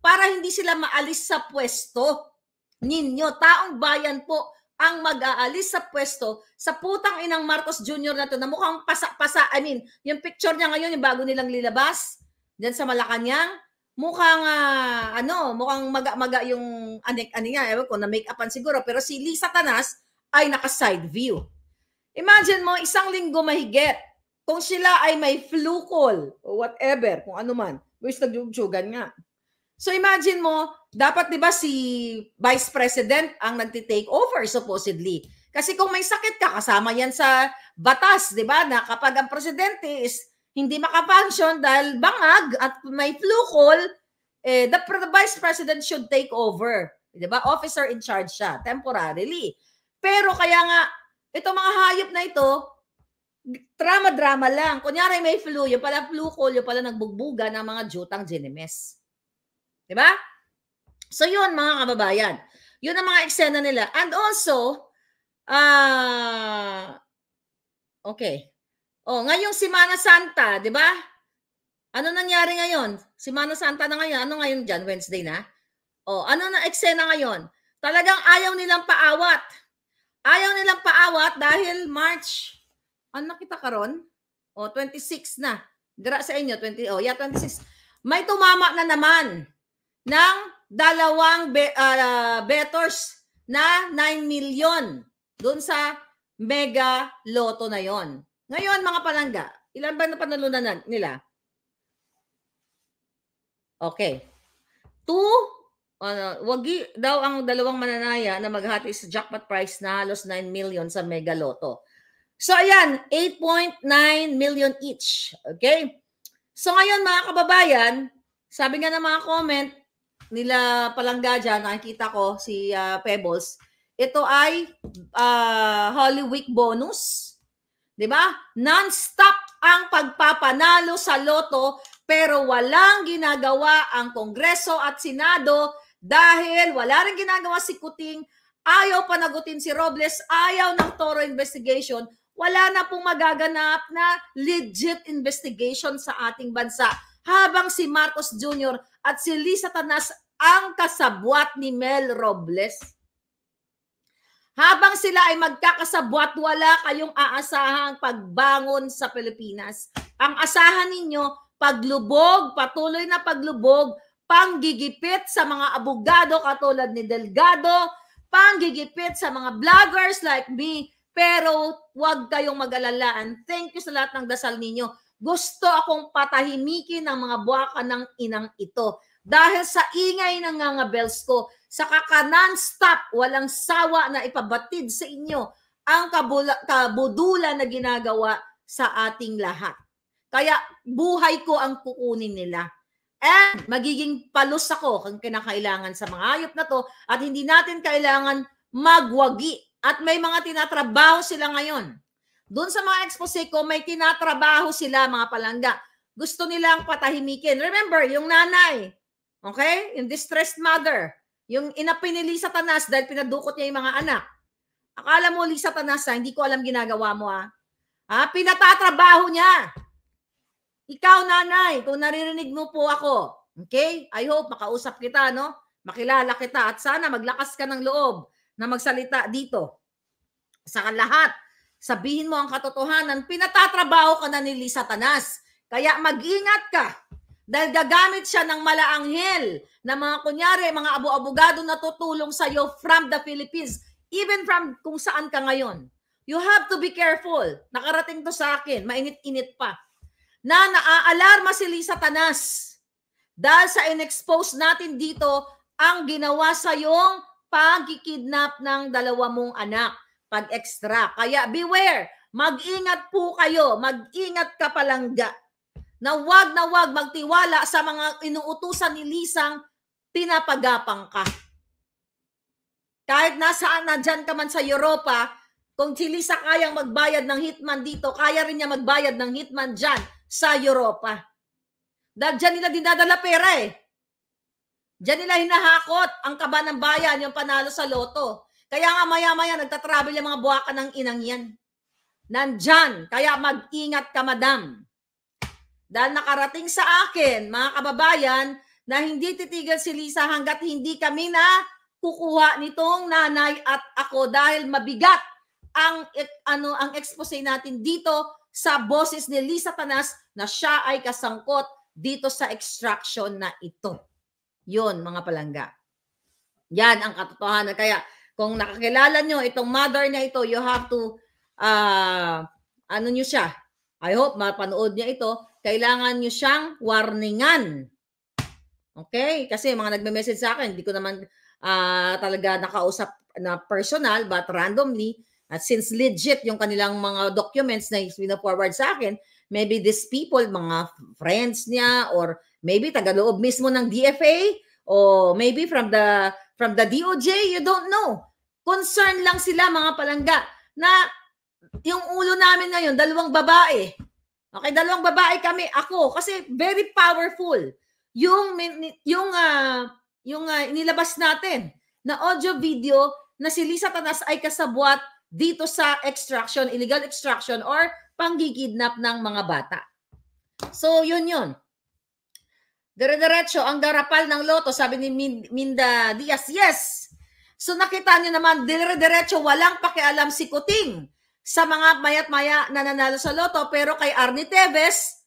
para hindi sila maalis sa pwesto ninyo. Taong bayan po ang mag-aalis sa pwesto sa putang inang Marcos Jr. na to na mukhang pasa-pasa. I mean, yung picture niya ngayon, yung bago nilang lilabas, diyan sa Malacanang, mukhang uh, ano, mukhang maga-maga yung anik ano niya, ewan ko, na make upan siguro. Pero si Lisa Tanas, ay naka-side view. Imagine mo, isang linggo mahigit, kung sila ay may flu call o whatever, kung ano man, which nagjugjugan nga. So imagine mo, dapat 'di ba si Vice President ang nagti-take over supposedly. Kasi kung may sakit ka, kasama yan sa batas, 'di ba? Na kapag ang presidente is hindi makafunction dahil bangag at may flu call, eh, the, the vice president should take over. Di ba? Officer in charge siya, temporarily. Pero kaya nga, ito mga hayop na ito, drama-drama lang. Kunyari may flu, yung pala flu call, yung pala nagbugbuga ng mga jutang genemes. Di ba? So yun mga kababayan. Yun ang mga eksena nila. And also, ah, uh, okay. Oh, ngayong Semana Santa, di ba? Ano nangyari ngayon? Semana Santa na ngayon. Ano ngayon diyan? Wednesday na? Oh, ano na eksena ngayon? Talagang ayaw nilang paawat Ayaw nilang paawat dahil March, ano nakita karon? O, 26 na. Dira sa inyo, 20, oh, yeah, 26. May tumama na naman ng dalawang be, uh, ah, bettors na 9 million doon sa mega loto na yon. Ngayon, mga palangga, ilan ba na panalunan nila? Okay. Two ano, wagi daw ang dalawang mananaya na maghati sa jackpot price na halos 9 million sa Mega Lotto. So ayan, 8.9 million each. Okay? So ngayon mga kababayan, sabi nga ng mga comment nila palangga dyan, nakikita ko si uh, Pebbles, ito ay uh, Holy Week bonus. 'Di ba? Non-stop ang pagpapanalo sa loto pero walang ginagawa ang Kongreso at Senado dahil wala rin ginagawa si Kuting, ayaw panagutin si Robles, ayaw ng Toro investigation, wala na pong magaganap na legit investigation sa ating bansa. Habang si Marcos Jr. at si Lisa Tanas ang kasabwat ni Mel Robles. Habang sila ay magkakasabwat, wala kayong aasahang pagbangon sa Pilipinas. Ang asahan ninyo, paglubog, patuloy na paglubog panggigipit sa mga abogado katulad ni Delgado, panggigipit sa mga vloggers like me, pero huwag kayong mag-alala. And thank you sa lahat ng dasal ninyo. Gusto akong patahimikin ang mga buwaka ng inang ito. Dahil sa ingay ng nga bells ko, sa kakanan stop, walang sawa na ipabatid sa inyo ang kabula, kabudula na ginagawa sa ating lahat. Kaya buhay ko ang kukunin nila. And magiging palos ako kung kinakailangan sa mga hayop na to at hindi natin kailangan magwagi. At may mga tinatrabaho sila ngayon. Doon sa mga expose ko, may tinatrabaho sila mga palangga. Gusto nilang patahimikin. Remember, yung nanay, okay? Yung distressed mother, yung inapinili sa tanas dahil pinadukot niya yung mga anak. Akala mo, Lisa Tanasa, ah, hindi ko alam ginagawa mo ah. Ha? Ah, pinatatrabaho niya. Ikaw, nanay, kung naririnig mo po ako, okay? I hope makausap kita, no? Makilala kita at sana maglakas ka ng loob na magsalita dito. Sa lahat, sabihin mo ang katotohanan, pinatatrabaho ka na ni Lisa Tanas. Kaya mag-ingat ka dahil gagamit siya ng malaanghel na mga kunyari, mga abo-abogado na tutulong sa iyo from the Philippines, even from kung saan ka ngayon. You have to be careful. Nakarating to sa akin, mainit-init pa na naaalarma sila sa tanas dahil sa inexpose natin dito ang ginawa sa iyong pagkikidnap ng dalawa mong anak pag-extra. Kaya beware, mag-ingat po kayo, mag-ingat ka palangga na wag na wag magtiwala sa mga inuutusan ni Lisang pinapagapang ka. Kahit nasaan na dyan ka man sa Europa, kung si Lisa kayang magbayad ng hitman dito, kaya rin niya magbayad ng hitman dyan sa Europa. Dahil dyan nila dinadala pera eh. Diyan nila hinahakot ang kaba ng bayan yung panalo sa loto. Kaya nga maya-maya nagtatravel yung mga buwaka ng inang yan. Nandyan. Kaya mag-ingat ka, madam. Dahil nakarating sa akin, mga kababayan, na hindi titigil si Lisa hanggat hindi kami na kukuha nitong nanay at ako dahil mabigat ang e- ano ang expose natin dito sa boses ni Lisa Tanas na siya ay kasangkot dito sa extraction na ito. Yun, mga palangga. Yan ang katotohanan. Kaya kung nakakilala nyo itong mother niya ito, you have to, uh, ano nyo siya? I hope mapanood niya ito. Kailangan nyo siyang warningan. Okay? Kasi mga nagme-message sa akin, hindi ko naman uh, talaga nakausap na personal but randomly, at since legit yung kanilang mga documents na pina-forward sa akin, maybe these people, mga friends niya, or maybe taga tagaloob mismo ng DFA, or maybe from the from the DOJ, you don't know. Concern lang sila mga palangga na yung ulo namin ngayon, dalawang babae. Okay, dalawang babae kami, ako kasi very powerful yung yung uh, yung uh, inilabas natin na audio video na si Lisa Tanas ay kasabwat dito sa extraction, illegal extraction or panggigidnap ng mga bata. So yun yun. Dire-diretso ang garapal ng loto, sabi ni Minda Diaz. Yes! So nakita niyo naman, dire-diretso walang pakialam si Kuting sa mga mayat maya na nanalo sa loto. Pero kay Arnie Teves,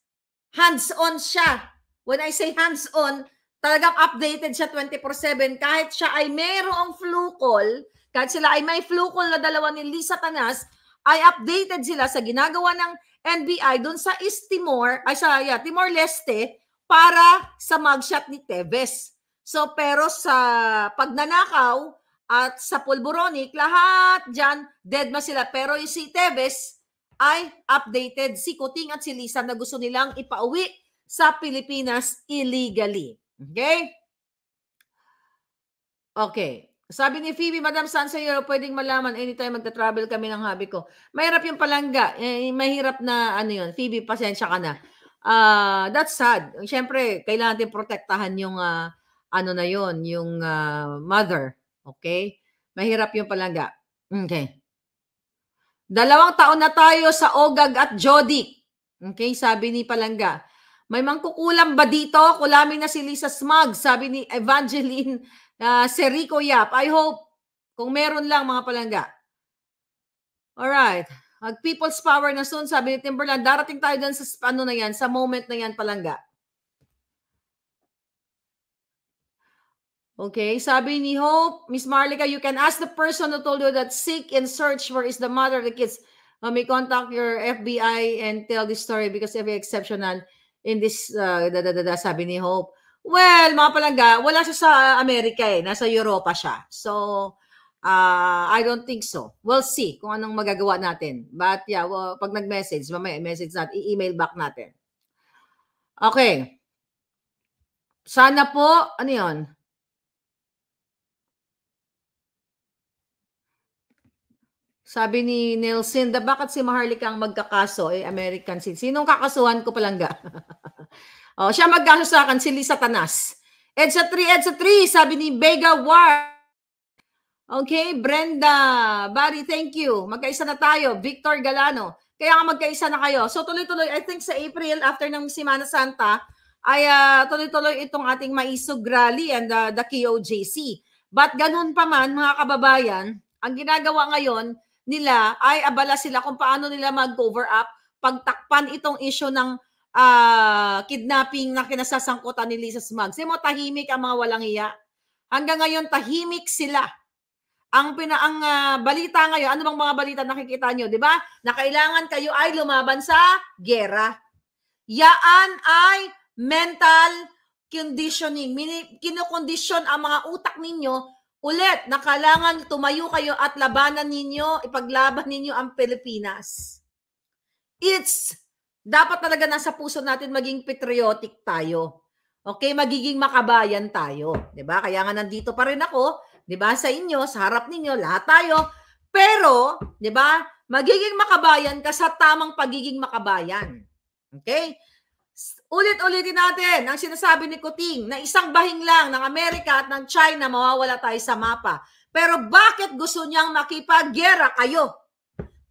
hands-on siya. When I say hands-on, talagang updated siya 24-7. Kahit siya ay mayroong flu call, kahit sila ay may flu flukol na dalawa ni Lisa Tanas, ay updated sila sa ginagawa ng NBI doon sa East Timor, ay sa yeah, Timor-Leste, para sa mugshot ni Teves. So pero sa pagnanakaw at sa pulboronic, lahat dyan, dead ma sila. Pero si Teves ay updated si Kuting at si Lisa na gusto nilang ipauwi sa Pilipinas illegally. Okay? Okay. Sabi ni Phoebe, Madam, saan sa Europe pwedeng malaman? Anytime magta-travel kami ng hobby ko. Mahirap yung palangga. Eh, mahirap na ano yun. Phoebe, pasensya ka na. Uh, that's sad. Siyempre, kailangan din protektahan yung uh, ano na yon yung uh, mother. Okay? Mahirap yung palangga. Okay. Dalawang taon na tayo sa Ogag at Jody. Okay, sabi ni Palangga. May mangkukulam ba dito? Kulamin na si Lisa Smug, sabi ni Evangeline Uh, Sir Rico Yap, I hope kung meron lang mga palangga. Alright. Pag people's power na soon, sabi ni Timberland, darating tayo dyan sa ano na yan, sa moment na yan palangga. Okay, sabi ni Hope, Miss Marlica, you can ask the person who told you that seek and search where is the mother of the kids. Uh, may contact your FBI and tell this story because every exceptional in this, uh, da, da, da, da, sabi ni Hope. Well, mga palangga, wala siya sa ah, Amerika eh. Nasa Europa siya. So, uh, I don't think so. We'll see kung anong magagawa natin. But yeah, well, pag nag-message, mamaya message natin, i-email back natin. Okay. Sana po, ano yun? Sabi ni Nelson, da bakit si Maharlika ang magkakaso? Eh, American citizen. Sinong kakasuhan ko palangga? Oh, siya magkaso sa akin, si Lisa Tanas. EDSA 3, EDSA 3, sabi ni Vega War. Okay, Brenda, Barry, thank you. Magkaisa na tayo. Victor Galano. Kaya nga magkaisa na kayo. So tuloy-tuloy, I think sa April, after ng Semana Santa, ay uh, tuloy-tuloy itong ating Maisog Rally and uh, the KOJC. But ganun pa man, mga kababayan, ang ginagawa ngayon nila ay abala sila kung paano nila mag-cover up, pagtakpan itong issue ng uh, kidnapping na kinasasangkutan ni Lisa Smugs. Simo tahimik ang mga walang iya. Hanggang ngayon tahimik sila. Ang pina ang uh, balita ngayon, ano bang mga balita nakikita nyo, 'di ba? Na kailangan kayo ay lumaban sa gera. Yaan ay mental conditioning. Mini, kinokondisyon ang mga utak ninyo ulit na kailangan tumayo kayo at labanan ninyo, ipaglaban ninyo ang Pilipinas. It's dapat talaga nasa puso natin maging patriotic tayo. Okay, magiging makabayan tayo, 'di ba? Kaya nga nandito pa rin ako, 'di ba? Sa inyo, sa harap ninyo, lahat tayo. Pero, 'di ba? Magiging makabayan ka sa tamang pagiging makabayan. Okay? Ulit-ulitin natin ang sinasabi ni Kuting na isang bahing lang ng Amerika at ng China mawawala tayo sa mapa. Pero bakit gusto niyang makipaggera kayo?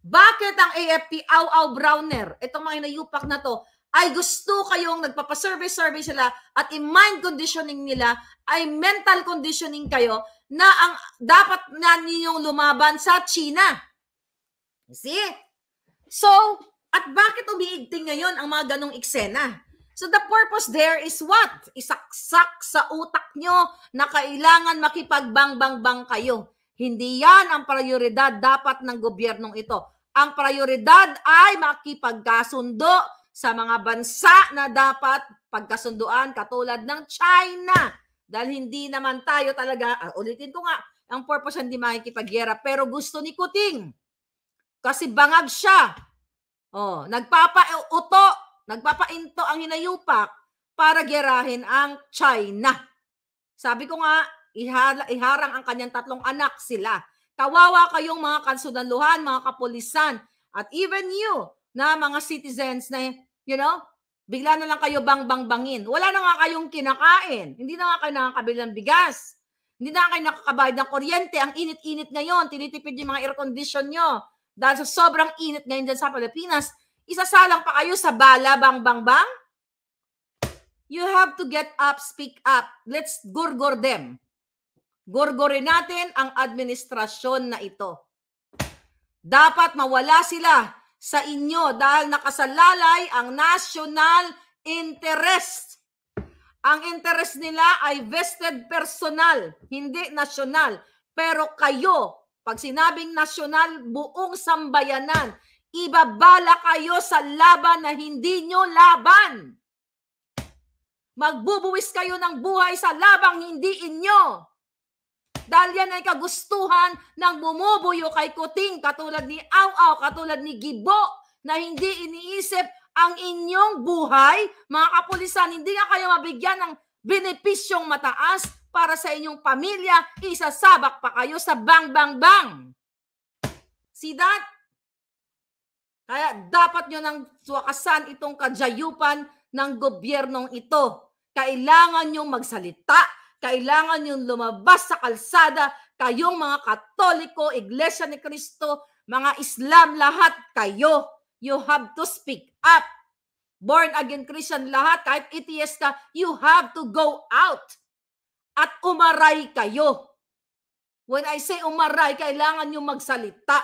Bakit ang AFP, Aw Aw Browner, itong mga inayupak na to, ay gusto kayong nagpapasurvey-survey sila at in mind conditioning nila ay mental conditioning kayo na ang dapat na ninyong lumaban sa China. You see? So, at bakit umiigting ngayon ang mga ganong eksena? So the purpose there is what? Isaksak sa utak nyo na kailangan makipagbang kayo. Hindi yan ang prioridad dapat ng gobyernong ito. Ang prioridad ay makipagkasundo sa mga bansa na dapat pagkasunduan katulad ng China. Dahil hindi naman tayo talaga, uh, ulitin ko nga, ang purpose hindi makikipagyera pero gusto ni Kuting. Kasi bangag siya. Oh, nagpapauto, nagpapainto ang hinayupak para gerahin ang China. Sabi ko nga, ihala, iharang ang kanyang tatlong anak sila Kawawa kayong mga kansunaluhan, mga kapulisan, at even you na mga citizens na, you know, bigla na lang kayo bang-bang-bangin. Wala na nga kayong kinakain. Hindi na nga kayo nakakabili ng bigas. Hindi na nga kayo nakakabayad ng kuryente. Ang init-init ngayon, tinitipid yung mga air condition nyo. Dahil sa sobrang init ngayon dyan sa Pilipinas, isasalang pa kayo sa bala, bang-bang-bang? You have to get up, speak up. Let's gurgur them. Gorgorin natin ang administrasyon na ito. Dapat mawala sila sa inyo dahil nakasalalay ang national interest. Ang interest nila ay vested personal, hindi national. Pero kayo, pag sinabing national, buong sambayanan, ibabala kayo sa laban na hindi nyo laban. Magbubuwis kayo ng buhay sa labang hindi inyo. Dahil yan ay kagustuhan ng bumubuyo kay Kuting katulad ni Aw-Aw, katulad ni Gibo na hindi iniisip ang inyong buhay. Mga kapulisan, hindi nga kayo mabigyan ng benepisyong mataas para sa inyong pamilya. Isasabak pa kayo sa bang bang bang. See that? Kaya dapat nyo nang suwakasan itong kajayupan ng gobyernong ito. Kailangan nyo magsalita kailangan yung lumabas sa kalsada, kayong mga Katoliko, Iglesia ni Kristo, mga Islam, lahat kayo. You have to speak up. Born again Christian lahat, kahit ETS ka, you have to go out. At umaray kayo. When I say umaray, kailangan nyo magsalita.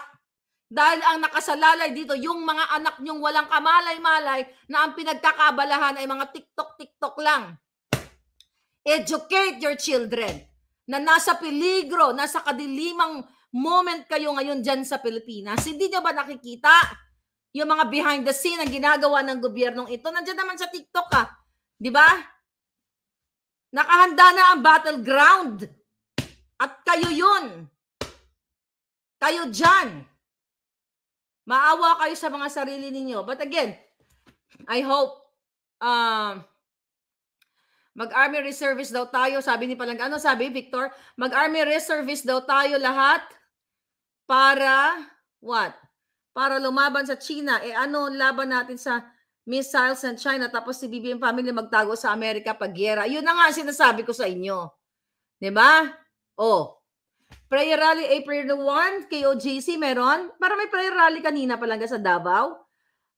Dahil ang nakasalalay dito, yung mga anak nyong walang kamalay-malay na ang pinagkakabalahan ay mga TikTok-TikTok lang. Educate your children na nasa peligro, nasa kadilimang moment kayo ngayon dyan sa Pilipinas. Hindi nyo ba nakikita yung mga behind the scene ang ginagawa ng gobyernong ito? Nandiyan naman sa TikTok ah. Di ba? Nakahanda na ang battleground. At kayo yun. Kayo dyan. Maawa kayo sa mga sarili ninyo. But again, I hope um, uh, Mag-Army Reservist daw tayo, sabi ni Palang. Ano sabi, Victor? Mag-Army Reservist daw tayo lahat para what? Para lumaban sa China. Eh ano laban natin sa missiles and China tapos si BBM family magtago sa Amerika pag giyera. Yun na nga sinasabi ko sa inyo. 'Di ba? Oh. Prayer rally April 1, KOGC meron. Para may prayer rally kanina pa lang sa Davao.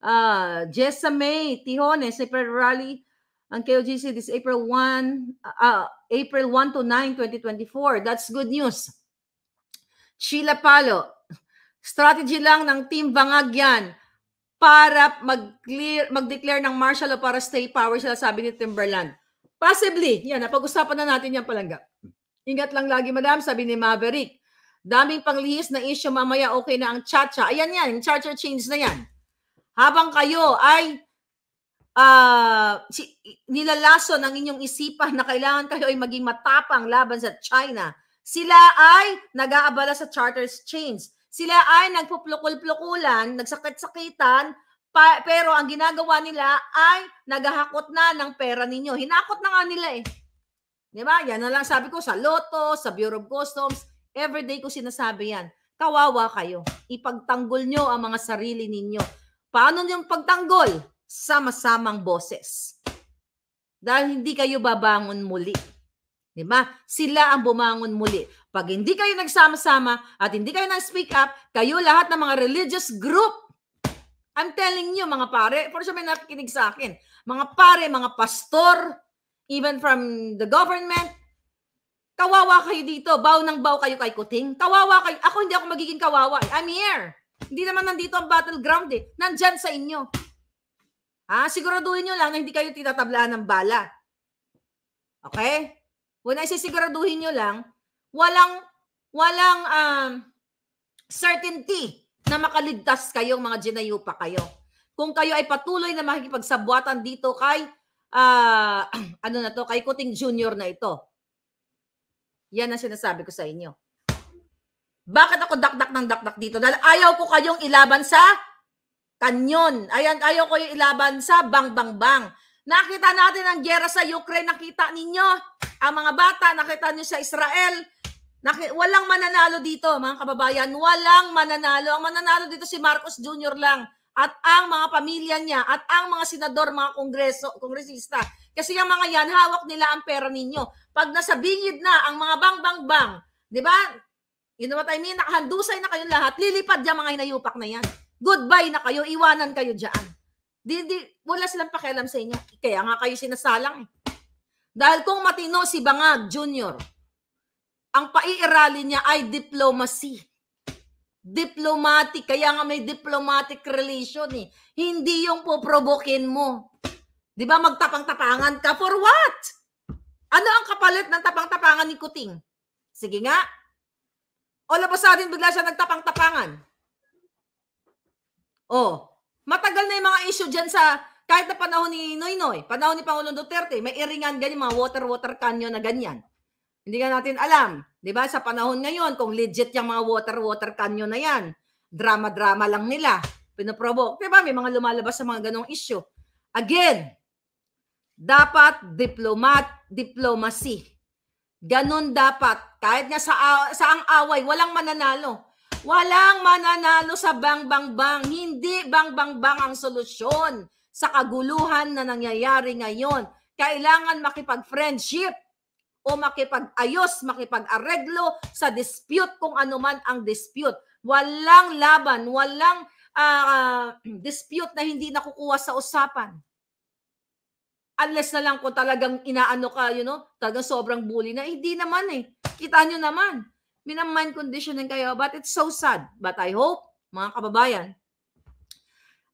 Ah, uh, Jessa May, Tijones, may prayer rally ang KOGC this April 1, uh, ah, April 1 to 9, 2024. That's good news. Sheila Palo, strategy lang ng Team Bangag yan para mag-clear, mag-declare ng martial law para stay power sila, sabi ni Timberland. Possibly. Yan, napag-usapan na natin yan palangga. Ingat lang lagi, madam, sabi ni Maverick. Daming panglihis na issue mamaya, okay na ang chacha. Ayan yan, yung chacha change na yan. Habang kayo ay uh, si, nilalason ang inyong isipan na kailangan kayo ay maging matapang laban sa China. Sila ay nag-aabala sa charter chains. Sila ay nagpuplukul-plukulan, nagsakit-sakitan, pa, pero ang ginagawa nila ay naghahakot na ng pera ninyo. Hinakot na nga nila eh. Di ba? Yan na lang sabi ko sa Lotto, sa Bureau of Customs. Everyday ko sinasabi yan. Kawawa kayo. Ipagtanggol nyo ang mga sarili ninyo. Paano yung pagtanggol? sama-samang boses. Dahil hindi kayo babangon muli. Di ba? Sila ang bumangon muli. Pag hindi kayo nagsama-sama at hindi kayo nag-speak up, kayo lahat ng mga religious group, I'm telling you mga pare, for sure may nakikinig sa akin, mga pare, mga pastor, even from the government, kawawa kayo dito, baw ng baw kayo kay Kuting, kawawa kayo, ako hindi ako magiging kawawa, I'm here. Hindi naman nandito ang battleground eh, nandyan sa inyo. Ha? Ah, siguraduhin nyo lang na hindi kayo titatablaan ng bala. Okay? When I say nyo lang, walang, walang um, certainty na makaligtas kayo, mga jinayupa kayo. Kung kayo ay patuloy na makikipagsabwatan dito kay, uh, ano na to, kay Kuting Junior na ito. Yan ang sinasabi ko sa inyo. Bakit ako dakdak ng dakdak dito? Dahil ayaw ko kayong ilaban sa Kanyon. Ayan, ayaw ko yung ilaban sa bang bang bang. Nakita natin ang gera sa Ukraine, nakita ninyo. Ang mga bata, nakita niyo sa Israel. Naki, walang mananalo dito, mga kababayan. Walang mananalo. Ang mananalo dito si Marcos Jr. lang at ang mga pamilya niya at ang mga senador, mga kongreso, kongresista. Kasi yung mga yan, hawak nila ang pera ninyo. Pag nasa bingid na ang mga bang-bang-bang, di ba? You know what I mean? Nakahandusay na kayong lahat. Lilipad yung mga hinayupak na yan. Goodbye na kayo, iwanan kayo diyan. Di, di, wala silang pakialam sa inyo. Kaya nga kayo sinasalang. Eh. Dahil kung matino si Bangag Jr., ang paiirali niya ay diplomacy. Diplomatic. Kaya nga may diplomatic relation eh. Hindi yung poprobokin mo. Di ba magtapang-tapangan ka? For what? Ano ang kapalit ng tapang-tapangan ni Kuting? Sige nga. O labas sa atin bigla siya nagtapang-tapangan. Oh, matagal na yung mga issue dyan sa, kahit na panahon ni Noy Noy, panahon ni Pangulong Duterte, may iringan ganyan, mga water-water canyon na ganyan. Hindi nga natin alam, di ba, sa panahon ngayon, kung legit yung mga water-water canyon na yan, drama-drama lang nila, pinoprovoke. Di ba, may mga lumalabas sa mga ganong issue. Again, dapat diplomat, diplomacy. Ganon dapat. Kahit nga sa, sa ang away, walang mananalo. Walang mananalo sa bang-bang-bang. Hindi bang-bang-bang ang solusyon sa kaguluhan na nangyayari ngayon. Kailangan makipag-friendship o makipag-ayos, makipag-areglo sa dispute kung ano man ang dispute. Walang laban, walang uh, dispute na hindi nakukuha sa usapan. Unless na lang kung talagang inaano ka, you know, talagang sobrang bully na, hindi eh, naman eh. Kita nyo naman minamind conditioning kayo, but it's so sad. But I hope, mga kababayan,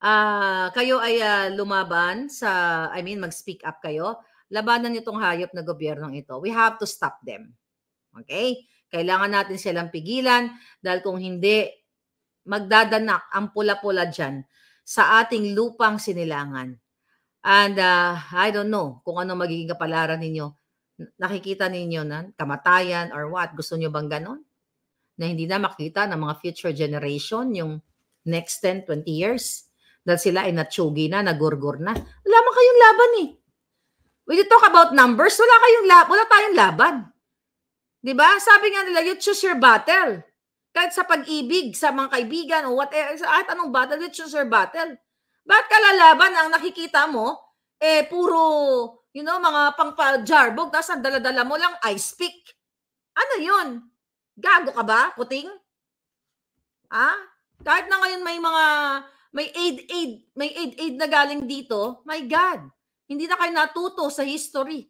uh, kayo ay uh, lumaban sa, I mean, mag-speak up kayo. Labanan niyo itong hayop na gobyernong ito. We have to stop them. Okay? Kailangan natin silang pigilan dahil kung hindi, magdadanak ang pula-pula dyan sa ating lupang sinilangan. And uh, I don't know kung ano magiging kapalaran ninyo nakikita ninyo na kamatayan or what? Gusto nyo bang ganon? Na hindi na makita ng mga future generation yung next 10, 20 years dahil sila ay natsugi na, nagurgur na. Wala mo kayong laban eh. When you talk about numbers, wala kayong laban, wala tayong laban. 'Di ba? Sabi nga nila, you choose your battle. Kahit sa pag-ibig, sa mga kaibigan, o whatever, kahit anong battle, you choose your battle. Bakit ka ang nakikita mo, eh, puro you know, mga pang jarbog tapos ang daladala mo lang ice pick. Ano yun? Gago ka ba, puting? Ha? Kahit na ngayon may mga, may aid-aid, may aid-aid na galing dito, my God, hindi na kayo natuto sa history.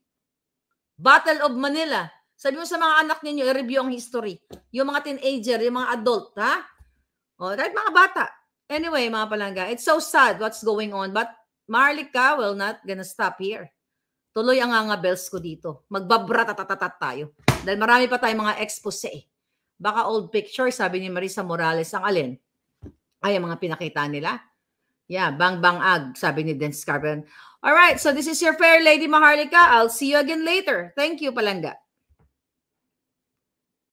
Battle of Manila. Sabi mo sa mga anak ninyo, i-review ang history. Yung mga teenager, yung mga adult, ha? O, oh, kahit mga bata. Anyway, mga palangga, it's so sad what's going on, but Marlica will not gonna stop here. Tuloy ang nga bells ko dito. Magbabratatatat tayo. Dahil marami pa tayong mga expose. Eh. Baka old picture, sabi ni Marisa Morales, ang alin? Ay, ang mga pinakita nila. Yeah, bang bang ag, sabi ni Dennis Carbon. All right, so this is your fair lady Maharlika. I'll see you again later. Thank you, Palangga.